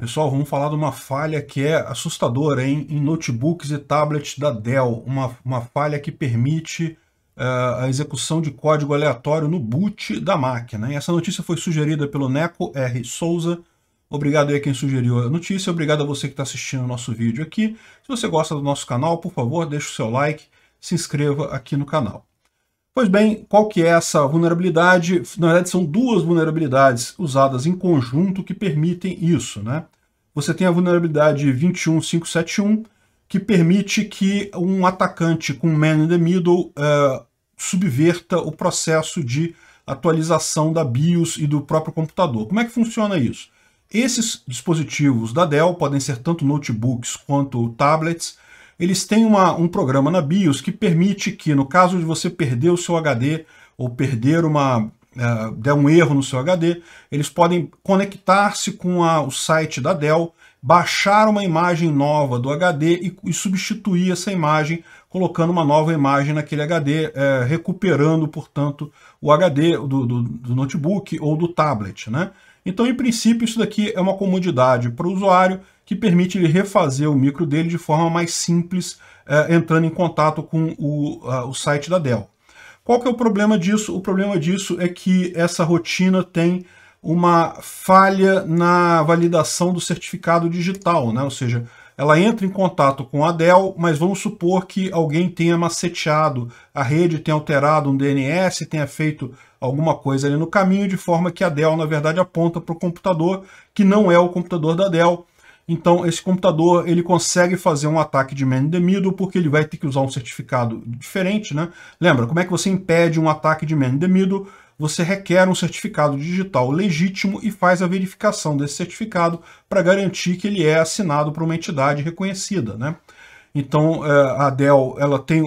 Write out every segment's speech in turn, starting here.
Pessoal, vamos falar de uma falha que é assustadora hein? em notebooks e tablets da Dell. Uma, uma falha que permite uh, a execução de código aleatório no boot da máquina. E essa notícia foi sugerida pelo Neco R. Souza. Obrigado aí quem sugeriu a notícia. Obrigado a você que está assistindo o nosso vídeo aqui. Se você gosta do nosso canal, por favor, deixe o seu like, se inscreva aqui no canal. Pois bem, qual que é essa vulnerabilidade? Na verdade, são duas vulnerabilidades usadas em conjunto que permitem isso. Né? Você tem a vulnerabilidade 21571, que permite que um atacante com man in the middle uh, subverta o processo de atualização da BIOS e do próprio computador. Como é que funciona isso? Esses dispositivos da Dell podem ser tanto notebooks quanto tablets, eles têm uma, um programa na BIOS que permite que, no caso de você perder o seu HD ou perder uma, Uh, der um erro no seu HD, eles podem conectar-se com a, o site da Dell, baixar uma imagem nova do HD e, e, substituir essa imagem, colocando uma nova imagem naquele HD, uh, é, recuperando, portanto, o HD do, do, do, notebook ou do tablet. Né? Então, em princípio, isso daqui é uma comodidade para o usuário que permite ele refazer o micro dele de forma mais simples, eh, entrando em contato com o, o site da Dell. Qual que é o problema disso? O problema disso é que essa rotina tem uma falha na validação do certificado digital, né? ou seja, ela entra em contato com a Dell, mas vamos supor que alguém tenha maceteado a rede, tenha alterado um DNS, tenha feito alguma coisa ali no caminho, de forma que a Dell, na verdade, aponta para o computador, que não é o computador da Dell. Então, esse computador ele consegue fazer um ataque de man in the middle, porque ele vai ter que usar um certificado diferente, né? Lembra, como é que você impede um ataque de man in the middle? Você requer um certificado digital legítimo e faz a verificação desse certificado para garantir que ele é assinado por uma entidade reconhecida, né? Então é, a Dell ela tem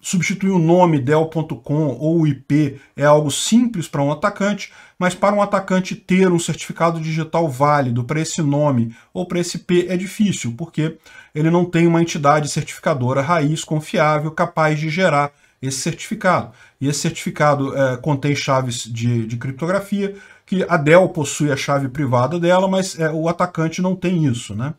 substituir o nome Dell.com ou o IP é algo simples para um atacante, mas para um atacante ter um certificado digital válido para esse nome ou para esse IP é difícil, porque ele não tem uma entidade certificadora raiz confiável capaz de gerar esse certificado. E esse certificado é, contém chaves de, de criptografia, que a Dell possui a chave privada dela, mas é, o atacante não tem isso, né?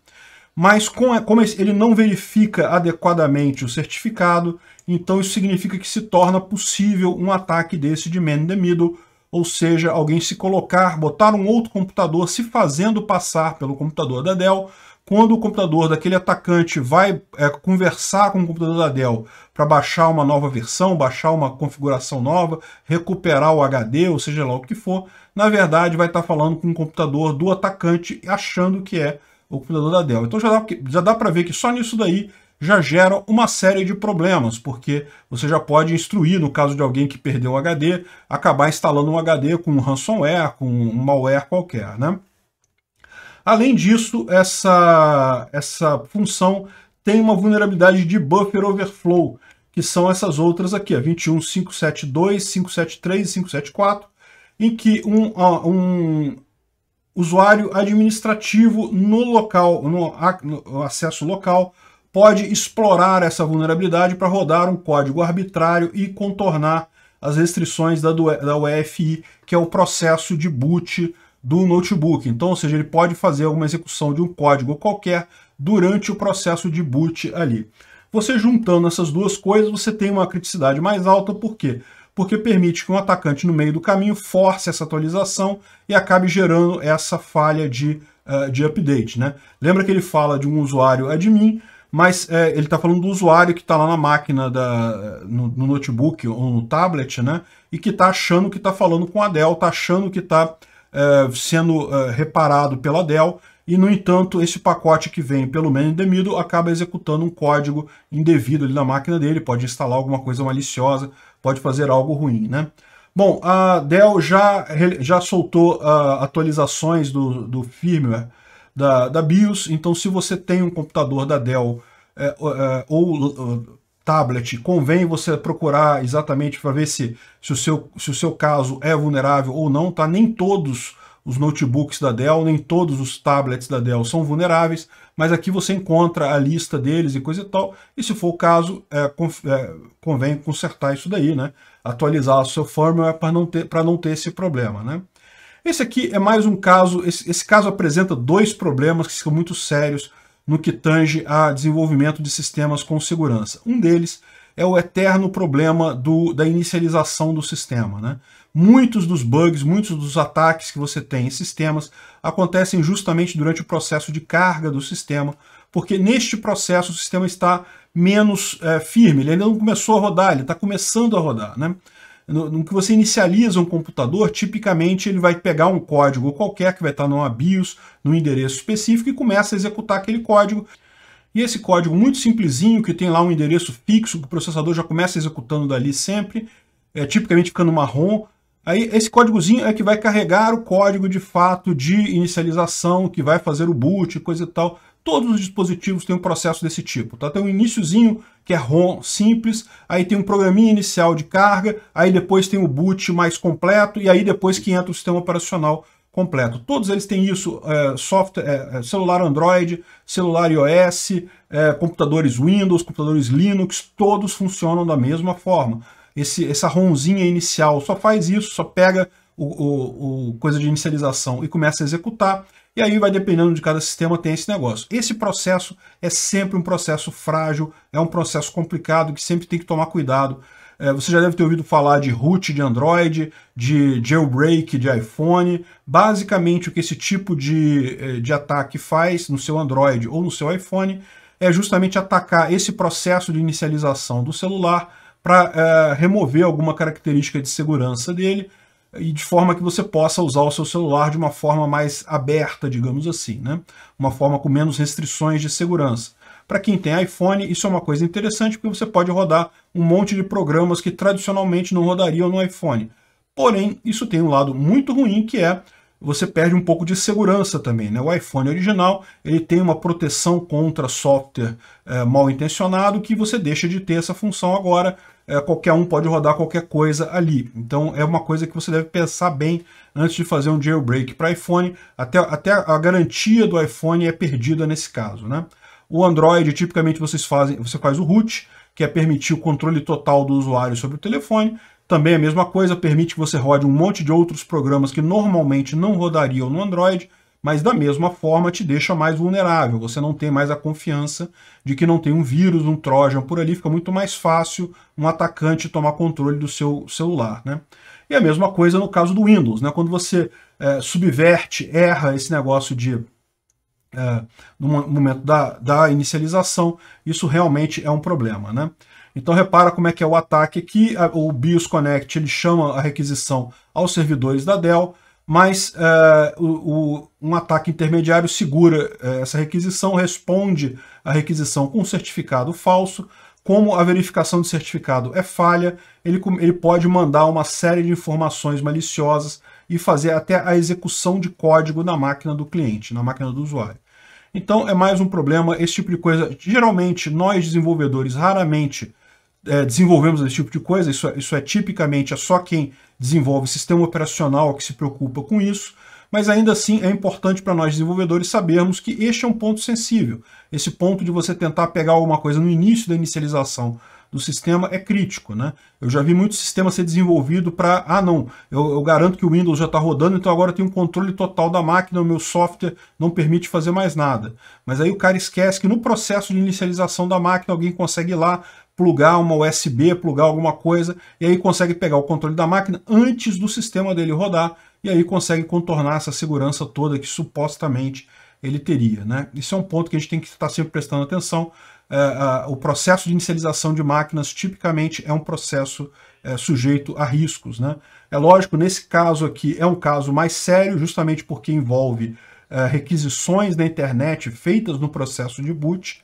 mas como ele não verifica adequadamente o certificado, então isso significa que se torna possível um ataque desse de man in the middle, ou seja, alguém se colocar, botar um outro computador se fazendo passar pelo computador da Dell, quando o computador daquele atacante vai é, conversar com o computador da Dell para baixar uma nova versão, baixar uma configuração nova, recuperar o HD, ou seja lá o que for, na verdade vai estar tá falando com o computador do atacante achando que é o computador da Dell. Então já dá, já dá para ver que só nisso daí já gera uma série de problemas, porque você já pode instruir, no caso de alguém que perdeu o HD, acabar instalando um HD com um ransomware, com um malware qualquer. Né? Além disso, essa, essa função tem uma vulnerabilidade de buffer overflow, que são essas outras aqui, a 21572, 573 e 574, em que um, um, usuário administrativo no local, no, no acesso local, pode explorar essa vulnerabilidade para rodar um código arbitrário e contornar as restrições da, da UEFI, que é o processo de boot do notebook. Então, ou seja, ele pode fazer alguma execução de um código qualquer durante o processo de boot ali. Você juntando essas duas coisas, você tem uma criticidade mais alta, por quê? porque permite que um atacante no meio do caminho force essa atualização e acabe gerando essa falha de, uh, de update. Né? Lembra que ele fala de um usuário admin, mas é, ele está falando do usuário que está lá na máquina, da, no, no, notebook ou no tablet, né? e que está achando que está falando com a Dell, está achando que está eh, sendo reparado pela Dell, e, no entanto, esse pacote que vem pelo man indemido acaba executando um código indevido ali na máquina dele, pode instalar alguma coisa maliciosa, pode fazer algo ruim, né? Bom, a Dell já, já soltou uh, atualizações do, do firmware da, da, BIOS, então se você tem um computador da Dell é, é, ou tablet, convém você procurar exatamente para ver se, se, o seu, se o seu caso é vulnerável ou não, tá? Nem todos os notebooks da Dell, nem todos os tablets da Dell são vulneráveis, mas aqui você encontra a lista deles e coisa e tal, e se for o caso, é, é convém consertar isso daí, né? atualizar o seu firmware para não, ter, não ter esse problema. Né? Esse aqui é mais um caso, esse, esse caso apresenta dois problemas que são muito sérios no que tange a desenvolvimento de sistemas com segurança. Um deles é é o eterno problema do, da inicialização do sistema. Né? Muitos dos bugs, muitos dos ataques que você tem em sistemas acontecem justamente durante o processo de carga do sistema, porque neste processo o sistema está menos é, firme, ele ainda não começou a rodar, ele está começando a rodar. Né? No, no, que você inicializa um computador, tipicamente ele vai pegar um código qualquer que vai estar numa BIOS, num endereço específico e começa a executar aquele código e esse código muito simplesinho, que tem lá um endereço fixo, que o processador já começa executando dali sempre, é, tipicamente ficando marrom, Aí esse códigozinho é que vai carregar o código de fato de inicialização, que vai fazer o boot, coisa e tal. Todos os dispositivos têm um processo desse tipo, tá? Tem um iníciozinho que é ROM simples, aí tem um programinha inicial de carga, aí depois tem o boot mais completo e aí depois que entra o sistema operacional completo. Todos eles têm isso, é, software, é, é, celular Android, celular iOS, é, computadores Windows, computadores Linux, todos funcionam da mesma forma. Esse, essa ROMzinha inicial só faz isso, só pega o, o, o coisa de inicialização e começa a executar, e aí vai dependendo de cada sistema tem esse negócio. Esse processo é sempre um processo frágil, é um processo complicado que sempre tem que tomar cuidado. É, você já deve ter ouvido falar de root de Android, de jailbreak de iPhone. Basicamente, o que esse tipo de, é, de ataque faz no seu Android ou no seu iPhone é justamente atacar esse processo de inicialização do celular para é, remover alguma característica de segurança dele e de forma que você possa usar o seu celular de uma forma mais aberta, digamos assim, né? uma forma com menos restrições de segurança. Para quem tem iPhone, isso é uma coisa interessante porque você pode rodar um monte de programas que tradicionalmente não rodariam no iPhone. Porém, isso tem um lado muito ruim que é você perde um pouco de segurança também. Né? O iPhone original ele tem uma proteção contra software é, mal intencionado que você deixa de ter essa função agora. É, qualquer um pode rodar qualquer coisa ali. Então é uma coisa que você deve pensar bem antes de fazer um jailbreak para iPhone. Até, até a garantia do iPhone é perdida nesse caso. Né? O Android, tipicamente, vocês fazem, você faz o root, que é permitir o controle total do usuário sobre o telefone. Também a mesma coisa, permite que você rode um monte de outros programas que normalmente não rodariam no Android, mas da mesma forma te deixa mais vulnerável. Você não tem mais a confiança de que não tem um vírus, um trojan por ali, fica muito mais fácil um atacante tomar controle do seu celular. Né? E a mesma coisa no caso do Windows, né? quando você é, subverte, erra esse negócio de é, no momento da, da inicialização, isso realmente é um problema. Né? Então repara como é que é o ataque aqui, o BIOS Connect ele chama a requisição aos servidores da Dell, mas é, o, o, um ataque intermediário segura é, essa requisição, responde a requisição com certificado falso. Como a verificação de certificado é falha, ele, ele pode mandar uma série de informações maliciosas e fazer até a execução de código na máquina do cliente, na máquina do usuário. Então é mais um problema, esse tipo de coisa. Geralmente, nós desenvolvedores raramente é, desenvolvemos esse tipo de coisa, isso, é, isso é tipicamente é só quem desenvolve sistema operacional que se preocupa com isso, mas ainda assim é importante para nós desenvolvedores sabermos que este é um ponto sensível. Esse ponto de você tentar pegar alguma coisa no início da inicialização do sistema é crítico. Né? Eu já vi muito sistema ser desenvolvido para, ah não, eu, eu, garanto que o Windows já está rodando, então agora eu tenho um controle total da máquina, o meu software não permite fazer mais nada. Mas aí o cara esquece que no processo de inicialização da máquina alguém consegue ir lá plugar uma USB, plugar alguma coisa, e aí consegue pegar o controle da máquina antes do sistema dele rodar, e aí consegue contornar essa segurança toda que supostamente ele teria. Né? Isso é um ponto que a gente tem que estar tá sempre prestando atenção, é, o processo de inicialização de máquinas tipicamente é um processo é, sujeito a riscos. Né? É lógico, nesse caso aqui é um caso mais sério, justamente porque envolve é, requisições na internet feitas no processo de boot,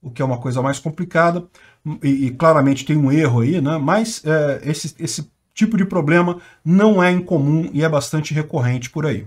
o que é uma coisa mais complicada, e, e claramente tem um erro aí, né? mas esse, esse tipo de problema não é incomum e é bastante recorrente por aí.